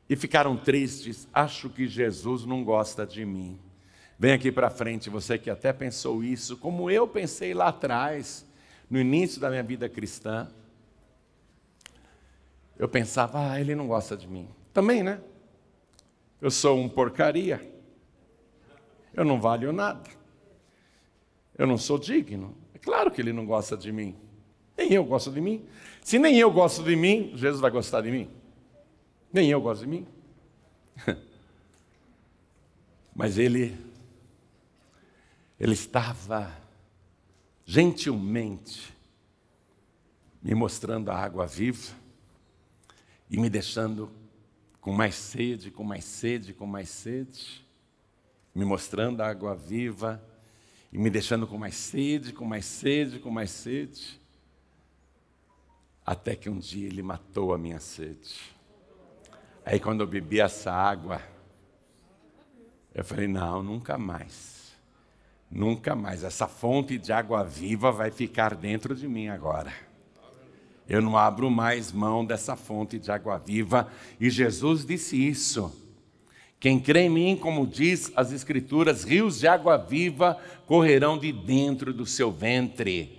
[SPEAKER 1] e ficaram tristes. Acho que Jesus não gosta de mim. Vem aqui para frente, você que até pensou isso, como eu pensei lá atrás, no início da minha vida cristã. Eu pensava, ah, ele não gosta de mim. Também, né? Eu sou um porcaria. Eu não valho nada. Eu não sou digno. É claro que ele não gosta de mim. Nem eu gosto de mim. Se nem eu gosto de mim, Jesus vai gostar de mim. Nem eu gosto de mim. <laughs> Mas ele, ele estava gentilmente me mostrando a água viva e me deixando com mais sede, com mais sede, com mais sede, me mostrando a água viva e me deixando com mais sede, com mais sede, com mais sede, até que um dia ele matou a minha sede. Aí quando eu bebi essa água, eu falei: não, nunca mais. Nunca mais. Essa fonte de água viva vai ficar dentro de mim agora. Eu não abro mais mão dessa fonte de água viva. E Jesus disse isso. Quem crê em mim, como diz as Escrituras, rios de água viva correrão de dentro do seu ventre.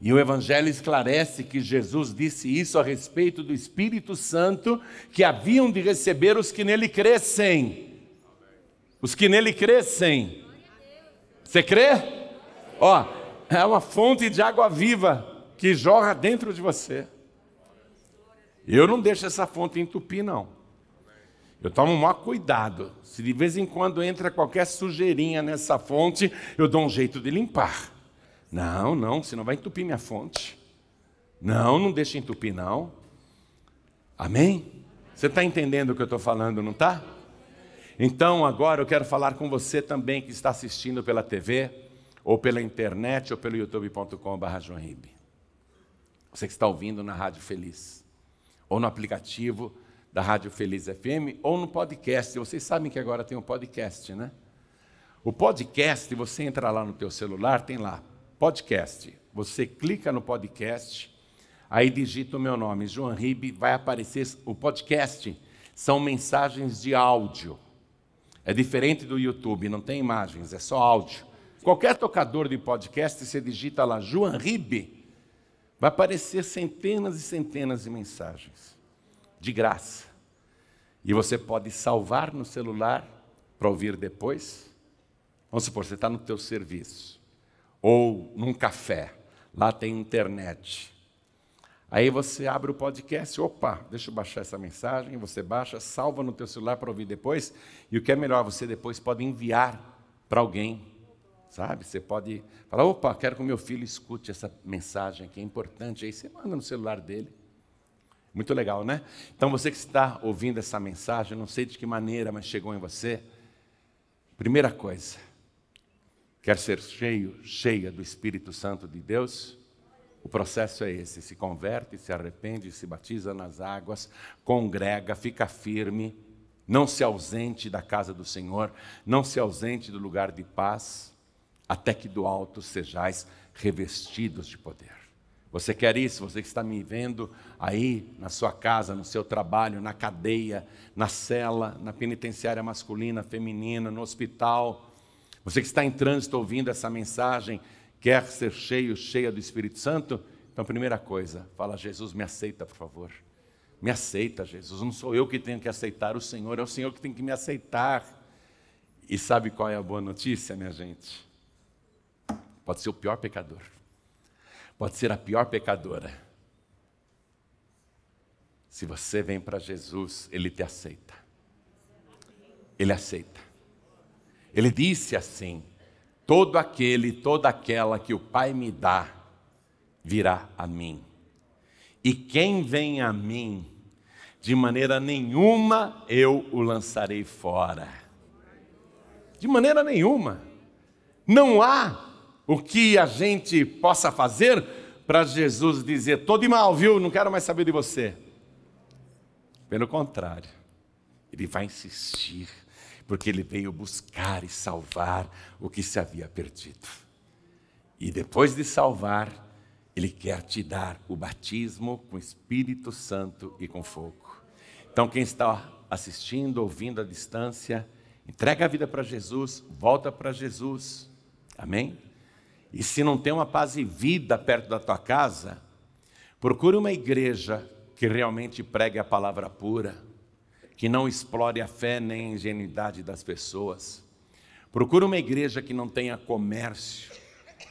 [SPEAKER 1] E o Evangelho esclarece que Jesus disse isso a respeito do Espírito Santo que haviam de receber os que nele crescem. Os que nele crescem. Você crê? Ó, é uma fonte de água viva que jorra dentro de você. Eu não deixo essa fonte entupir, não. Eu tomo o maior cuidado. Se de vez em quando entra qualquer sujeirinha nessa fonte, eu dou um jeito de limpar. Não, não, senão vai entupir minha fonte. Não, não deixa entupir, não. Amém? Você está entendendo o que eu estou falando, não está? Então, agora eu quero falar com você também que está assistindo pela TV, ou pela internet, ou pelo youtube.com.br. Você que está ouvindo na Rádio Feliz, ou no aplicativo da Rádio Feliz FM, ou no podcast. Vocês sabem que agora tem um podcast, né? O podcast, você entra lá no teu celular, tem lá podcast. Você clica no podcast, aí digita o meu nome, João Ribe, vai aparecer o podcast. São mensagens de áudio. É diferente do YouTube, não tem imagens, é só áudio. Qualquer tocador de podcast, você digita lá João Ribe, vai aparecer centenas e centenas de mensagens, de graça. E você pode salvar no celular para ouvir depois. Vamos supor, você está no teu serviço ou num café. Lá tem internet. Aí você abre o podcast, opa, deixa eu baixar essa mensagem, você baixa, salva no teu celular para ouvir depois, e o que é melhor, você depois pode enviar para alguém, sabe? Você pode falar, opa, quero que o meu filho escute essa mensagem que é importante, aí você manda no celular dele. Muito legal, né? Então você que está ouvindo essa mensagem, não sei de que maneira, mas chegou em você, primeira coisa, Quer ser cheio, cheia do Espírito Santo de Deus? O processo é esse: se converte, se arrepende, se batiza nas águas, congrega, fica firme, não se ausente da casa do Senhor, não se ausente do lugar de paz, até que do alto sejais revestidos de poder. Você quer isso? Você que está me vendo aí na sua casa, no seu trabalho, na cadeia, na cela, na penitenciária masculina, feminina, no hospital você que está em trânsito ouvindo essa mensagem, quer ser cheio, cheia do Espírito Santo? Então, primeira coisa, fala: Jesus, me aceita, por favor. Me aceita, Jesus. Não sou eu que tenho que aceitar o Senhor, é o Senhor que tem que me aceitar. E sabe qual é a boa notícia, minha gente? Pode ser o pior pecador, pode ser a pior pecadora. Se você vem para Jesus, Ele te aceita. Ele aceita. Ele disse assim: Todo aquele, toda aquela que o Pai me dá, virá a mim. E quem vem a mim, de maneira nenhuma eu o lançarei fora. De maneira nenhuma. Não há o que a gente possa fazer para Jesus dizer: todo de mal, viu? Não quero mais saber de você. Pelo contrário, ele vai insistir porque ele veio buscar e salvar o que se havia perdido. E depois de salvar, ele quer te dar o batismo com Espírito Santo e com fogo. Então, quem está assistindo, ouvindo à distância, entrega a vida para Jesus, volta para Jesus. Amém? E se não tem uma paz e vida perto da tua casa, procure uma igreja que realmente pregue a palavra pura que não explore a fé nem a ingenuidade das pessoas. Procura uma igreja que não tenha comércio,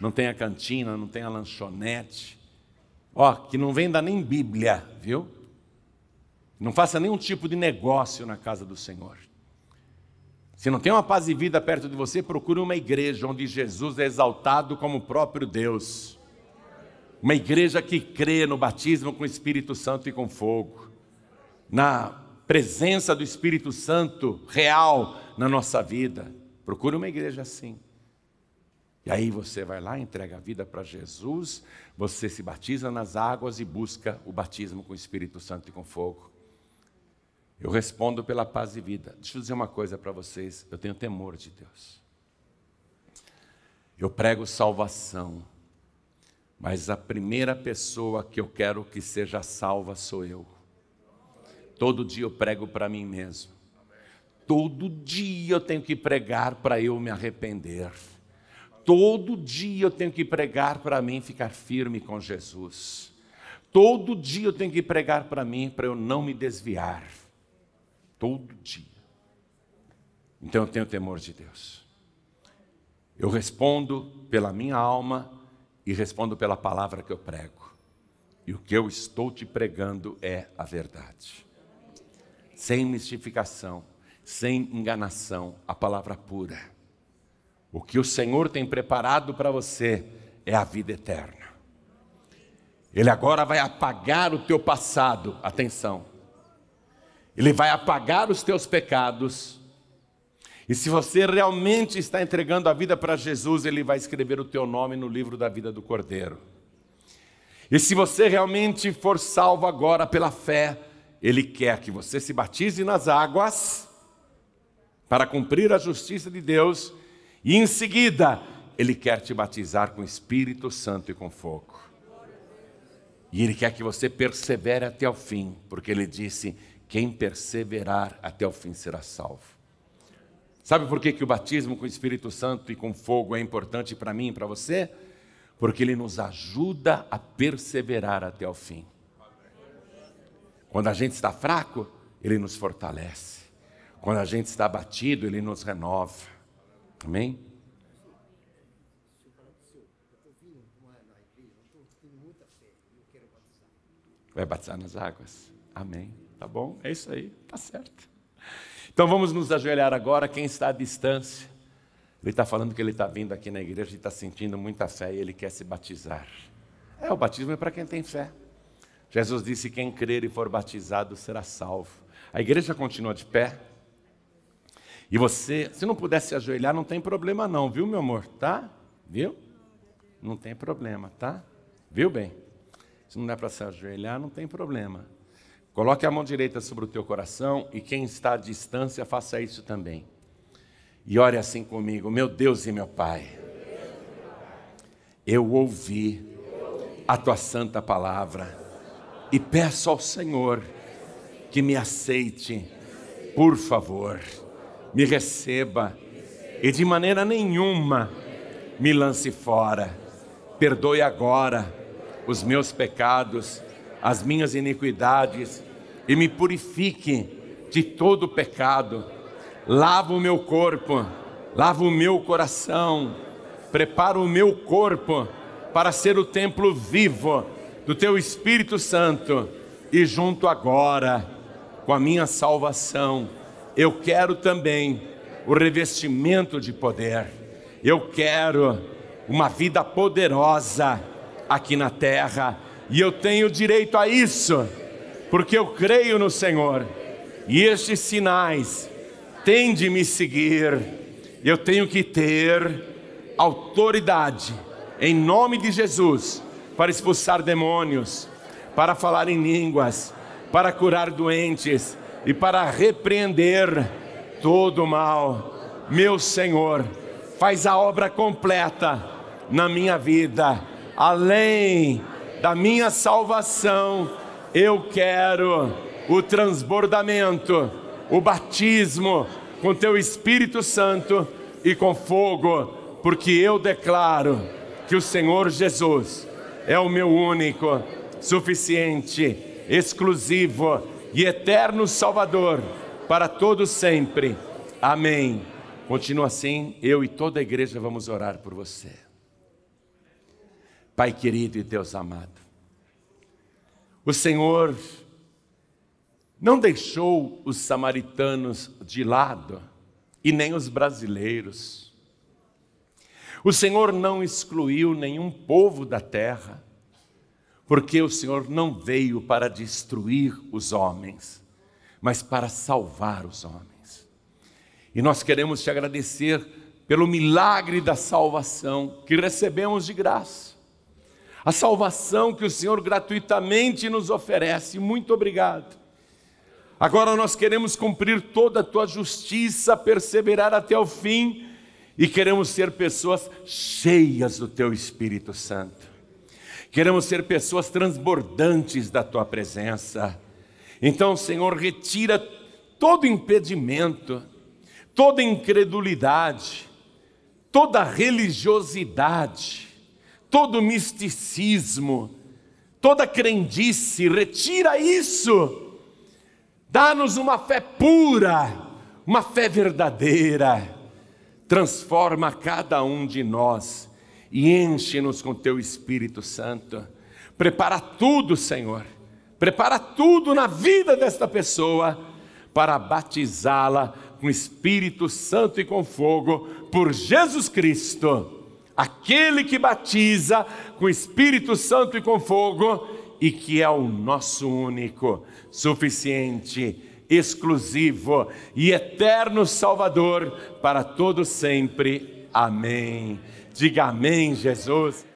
[SPEAKER 1] não tenha cantina, não tenha lanchonete, ó, que não venda nem Bíblia, viu? Não faça nenhum tipo de negócio na casa do Senhor. Se não tem uma paz e vida perto de você, procure uma igreja onde Jesus é exaltado como o próprio Deus. Uma igreja que crê no batismo com o Espírito Santo e com fogo, na presença do Espírito Santo real na nossa vida. Procure uma igreja assim. E aí você vai lá, entrega a vida para Jesus, você se batiza nas águas e busca o batismo com o Espírito Santo e com fogo. Eu respondo pela paz e vida. Deixa eu dizer uma coisa para vocês, eu tenho temor de Deus. Eu prego salvação, mas a primeira pessoa que eu quero que seja salva sou eu. Todo dia eu prego para mim mesmo. Todo dia eu tenho que pregar para eu me arrepender. Todo dia eu tenho que pregar para mim ficar firme com Jesus. Todo dia eu tenho que pregar para mim para eu não me desviar. Todo dia. Então eu tenho temor de Deus. Eu respondo pela minha alma e respondo pela palavra que eu prego. E o que eu estou te pregando é a verdade sem mistificação, sem enganação, a palavra pura. O que o Senhor tem preparado para você é a vida eterna. Ele agora vai apagar o teu passado, atenção. Ele vai apagar os teus pecados. E se você realmente está entregando a vida para Jesus, ele vai escrever o teu nome no livro da vida do Cordeiro. E se você realmente for salvo agora pela fé, ele quer que você se batize nas águas para cumprir a justiça de Deus, e em seguida, Ele quer te batizar com Espírito Santo e com fogo. E Ele quer que você persevere até o fim, porque Ele disse: quem perseverar até o fim será salvo. Sabe por que, que o batismo com o Espírito Santo e com fogo é importante para mim e para você? Porque ele nos ajuda a perseverar até o fim. Quando a gente está fraco, Ele nos fortalece. Quando a gente está abatido, Ele nos renova. Amém? Vai batizar nas águas. Amém. Tá bom? É isso aí. Tá certo. Então vamos nos ajoelhar agora. Quem está à distância, ele está falando que ele está vindo aqui na igreja e está sentindo muita fé e ele quer se batizar. É, o batismo é para quem tem fé. Jesus disse: Quem crer e for batizado será salvo. A igreja continua de pé. E você, se não pudesse ajoelhar, não tem problema não, viu, meu amor? Tá? Viu? Não tem problema, tá? Viu bem? Se não der para se ajoelhar, não tem problema. Coloque a mão direita sobre o teu coração e quem está à distância, faça isso também. E ore assim comigo, meu Deus e meu Pai. Eu ouvi a tua santa palavra e peço ao Senhor que me aceite, por favor, me receba e de maneira nenhuma me lance fora. Perdoe agora os meus pecados, as minhas iniquidades e me purifique de todo pecado. Lava o meu corpo, lava o meu coração, prepara o meu corpo para ser o templo vivo do teu Espírito Santo e junto agora com a minha salvação, eu quero também o revestimento de poder. Eu quero uma vida poderosa aqui na terra e eu tenho direito a isso, porque eu creio no Senhor. E estes sinais têm de me seguir. Eu tenho que ter autoridade em nome de Jesus para expulsar demônios, para falar em línguas, para curar doentes e para repreender todo o mal. Meu Senhor, faz a obra completa na minha vida, além da minha salvação, eu quero o transbordamento, o batismo com teu Espírito Santo e com fogo, porque eu declaro que o Senhor Jesus é o meu único, suficiente, exclusivo e eterno Salvador para todos sempre. Amém. Continua assim, eu e toda a igreja vamos orar por você. Pai querido e Deus amado, o Senhor não deixou os samaritanos de lado e nem os brasileiros. O Senhor não excluiu nenhum povo da terra, porque o Senhor não veio para destruir os homens, mas para salvar os homens. E nós queremos te agradecer pelo milagre da salvação que recebemos de graça. A salvação que o Senhor gratuitamente nos oferece, muito obrigado. Agora nós queremos cumprir toda a tua justiça, perseverar até o fim, e queremos ser pessoas cheias do Teu Espírito Santo. Queremos ser pessoas transbordantes da Tua presença. Então, Senhor, retira todo impedimento, toda incredulidade, toda religiosidade, todo misticismo, toda crendice, retira isso. Dá-nos uma fé pura, uma fé verdadeira transforma cada um de nós e enche-nos com teu Espírito Santo. Prepara tudo, Senhor, prepara tudo na vida desta pessoa para batizá-la com Espírito Santo e com fogo por Jesus Cristo. Aquele que batiza com Espírito Santo e com fogo, e que é o nosso único, suficiente exclusivo e eterno Salvador para todo sempre. Amém. Diga amém, Jesus.